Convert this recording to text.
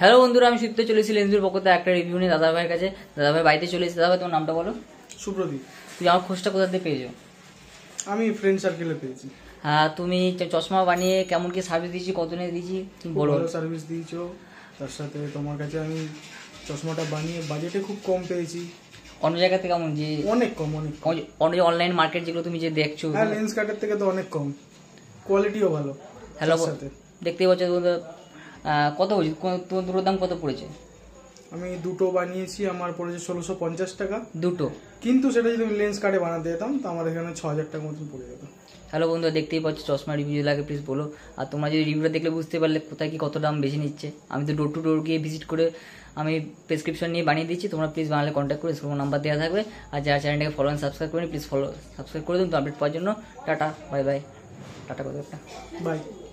hello বন্ধুরা আমি শুনতে চলেছি লেন্সুর পক্ষ থেকে একটা রিভিউ নিয়ে দাদাভাইয়ের কাছে দাদাভাই বাড়িতে চলে এসে দাদাভাই তোমার নামটা বলো সুপ্রদীপ তুমি আমার খোঁজটা কোথা থেকে পেয়েছো আমি ফ্রেন্ড সার্কেলে পেয়েছি হ্যাঁ তুমি চশমা বানিয়ে কেমন কি সার্ভিস দিয়েছি কত নিয়ে দিয়েছি তুমি বলো ভালো সার্ভিস দিয়েছো তার সাথে তোমার কাছে আমি চশমাটা বানিয়ে বাজেটে খুব কম পেয়েছি অন্য জায়গা থেকে কেমন যে অনেক কম অনেক অন্য অনলাইন মার্কেট যেগুলো তুমি যে দেখছো হ্যাঁ লেন্স কাটার থেকে তো অনেক কম কোয়ালিটিও ভালো হ্যালো দেখতেই পাচ্ছ কত হয়েছে দুটোর দাম কত পড়েছে আমি দুটো বানিয়েছি আমার পড়েছে ষোলোশো পঞ্চাশ টাকা দুটো কিন্তু সেটা যদি আমি লেন্স কার্ডে বানাতে যেতাম তো আমার এখানে ছ হাজার টাকা মতন পড়ে যেত হ্যালো বন্ধুরা দেখতেই পাচ্ছ চশমা রিভিউ লাগে প্লিজ বলো আর তোমরা যদি রিভিউটা দেখলে বুঝতে পারলে কোথায় কি কত দাম বেশি নিচ্ছে আমি তো ডোর টু ডোর গিয়ে ভিজিট করে আমি প্রেসক্রিপশন নিয়ে বানিয়ে দিচ্ছি তোমরা প্লিজ বানালে কন্ট্যাক্ট করে সেরকম নাম্বার দেওয়া থাকবে আর যারা চ্যানেলটাকে ফলো অ্যান্ড সাবস্ক্রাইব করেন প্লিজ ফলো সাবস্ক্রাইব করে দিন তো আপডেট পাওয়ার জন্য টাটা বাই বাই টাটা করে একটা বাই